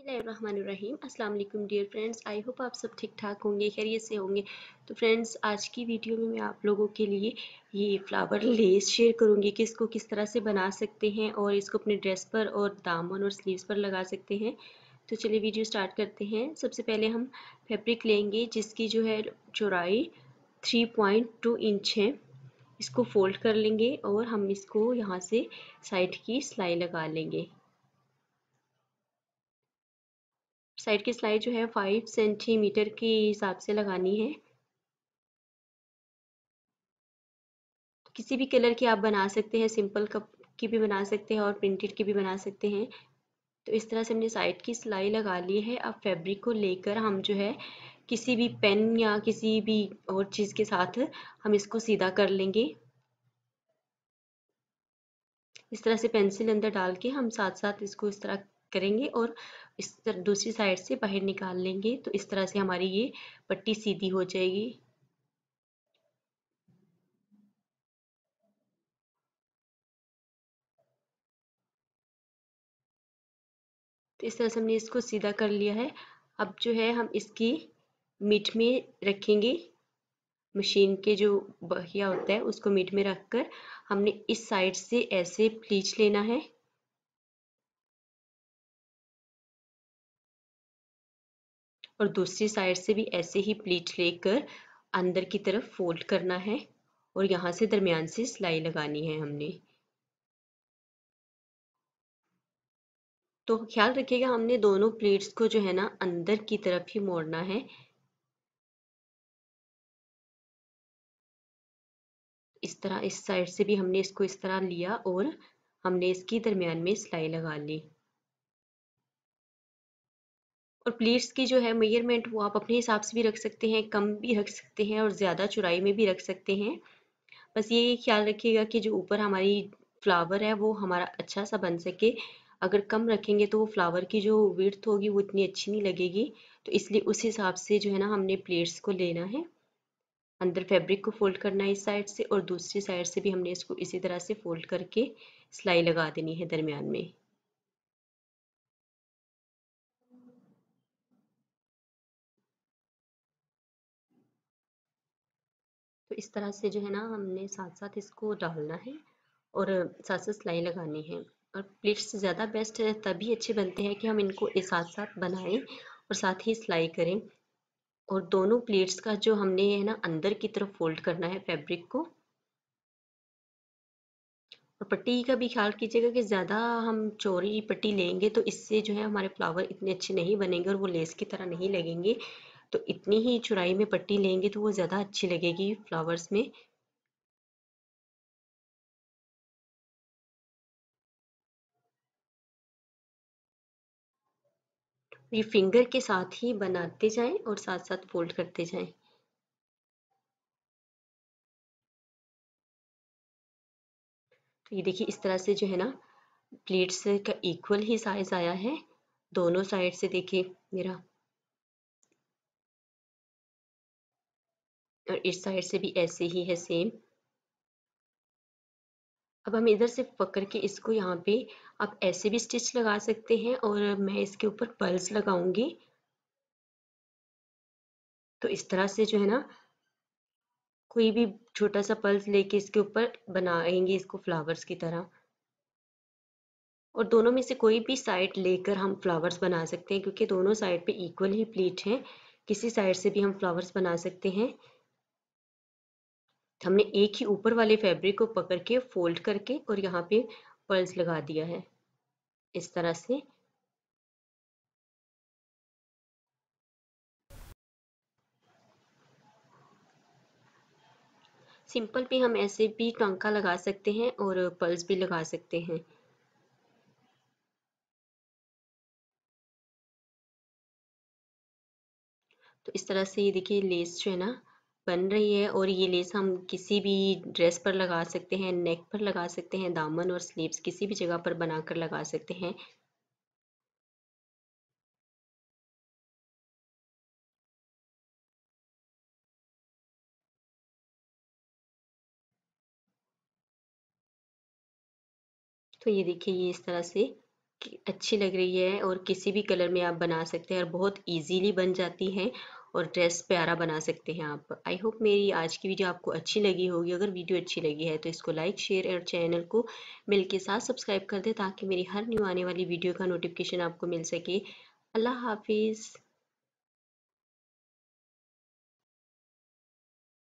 अस्सलाम वालेकुम dear friends I hope आप सब ठीक ठाक होंगे खैरियत से होंगे तो फ्रेंड्स आज की वीडियो में मैं आप लोगों के लिए ये फ्लावर लेस शेयर करूँगी कि इसको किस तरह से बना सकते हैं और इसको अपने ड्रेस पर और दामन और स्लीव्स पर लगा सकते हैं तो चलिए वीडियो स्टार्ट करते हैं सबसे पहले हम फेब्रिक लेंगे जिसकी जो है चौड़ाई थ्री पॉइंट टू इंच है इसको फोल्ड कर लेंगे और हम इसको यहाँ से साइड की सिलाई लगा लेंगे साइड की सिलाई जो है फाइव सेंटीमीटर के हिसाब से लगानी है किसी भी कलर की आप बना सकते हैं सिंपल कप की भी बना सकते हैं और प्रिंटेड की भी बना सकते हैं तो इस तरह से हमने साइड की सिलाई लगा ली है अब फैब्रिक को लेकर हम जो है किसी भी पेन या किसी भी और चीज़ के साथ हम इसको सीधा कर लेंगे इस तरह से पेंसिल अंदर डाल के हम साथ साथ इसको इस तरह करेंगे और इस तरह दूसरी साइड से बाहर निकाल लेंगे तो इस तरह से हमारी ये पट्टी सीधी हो जाएगी तो इस तरह से हमने इसको सीधा कर लिया है अब जो है हम इसकी मीट में रखेंगे मशीन के जो बहिया होता है उसको मीट में रखकर हमने इस साइड से ऐसे प्लीच लेना है और दूसरी साइड से भी ऐसे ही प्लीट लेकर अंदर की तरफ फोल्ड करना है और यहाँ से दरमियान से सिलाई लगानी है हमने तो ख्याल रखिएगा हमने दोनों प्लेट्स को जो है ना अंदर की तरफ ही मोड़ना है इस तरह इस साइड से भी हमने इसको इस तरह लिया और हमने इसकी दरमियान में सिलाई लगा ली और प्लेट्स की जो है मेजरमेंट वो आप अपने हिसाब से भी रख सकते हैं कम भी रख सकते हैं और ज़्यादा चुराई में भी रख सकते हैं बस ये ख्याल रखिएगा कि जो ऊपर हमारी फ्लावर है वो हमारा अच्छा सा बन सके अगर कम रखेंगे तो वो फ्लावर की जो विर्थ होगी वो इतनी अच्छी नहीं लगेगी तो इसलिए उस हिसाब से जो है ना हमने प्लेट्स को लेना है अंदर फैब्रिक को फोल्ड करना है इस साइड से और दूसरी साइड से भी हमने इसको इसी तरह से फोल्ड करके सिलाई लगा देनी है दरमियान में तो इस तरह से जो है ना हमने साथ साथ इसको डालना है और साथ साथ सिलाई लगानी है और प्लेट्स ज़्यादा बेस्ट तभी अच्छे बनते हैं कि हम इनको साथ साथ बनाएं और साथ ही सिलाई करें और दोनों प्लेट्स का जो हमने है ना अंदर की तरफ फोल्ड करना है फैब्रिक को और पट्टी का भी ख्याल कीजिएगा कि ज़्यादा हम चोरी पट्टी लेंगे तो इससे जो है हमारे फ्लावर इतने अच्छे नहीं बनेंगे और वो लेस की तरह नहीं लगेंगे तो इतनी ही चुराई में पट्टी लेंगे तो वो ज़्यादा अच्छी लगेगी फ्लावर्स में ये फिंगर के साथ ही बनाते जाएं और साथ साथ फोल्ड करते जाएं तो ये देखिए इस तरह से जो है ना प्लेट्स का इक्वल ही साइज आया है दोनों साइड से देखिए मेरा और इस साइड से भी ऐसे ही है सेम अब हम इधर से पकड़ के इसको यहाँ पे आप ऐसे भी स्टिच लगा सकते हैं और मैं इसके ऊपर पल्स लगाऊंगी तो इस तरह से जो है ना कोई भी छोटा सा पल्स लेके इसके ऊपर बनाएंगे इसको फ्लावर्स की तरह और दोनों में से कोई भी साइड लेकर हम फ्लावर्स बना सकते हैं क्योंकि दोनों साइड पे इक्वल ही प्लीट है किसी साइड से भी हम फ्लावर्स बना सकते हैं हमने एक ही ऊपर वाले फैब्रिक को पकड़ के फोल्ड करके और यहाँ पे पर्ल्स लगा दिया है इस तरह से सिंपल पे हम ऐसे भी टंका लगा सकते हैं और पर्ल्स भी लगा सकते हैं तो इस तरह से ये देखिए लेस जो है ना बन रही है और ये लेस हम किसी भी ड्रेस पर लगा सकते हैं नेक पर लगा सकते हैं दामन और स्लीव्स किसी भी जगह पर बनाकर लगा सकते हैं तो ये देखिए ये इस तरह से अच्छी लग रही है और किसी भी कलर में आप बना सकते हैं और बहुत इजीली बन जाती है और ड्रेस प्यारा बना सकते हैं आप आई होप मेरी आज की वीडियो आपको अच्छी लगी होगी अगर वीडियो अच्छी लगी है तो इसको लाइक शेयर और चैनल को मिल के साथ सब्सक्राइब कर दें ताकि मेरी हर न्यू आने वाली वीडियो का नोटिफिकेशन आपको मिल सके अल्लाह हाफिज़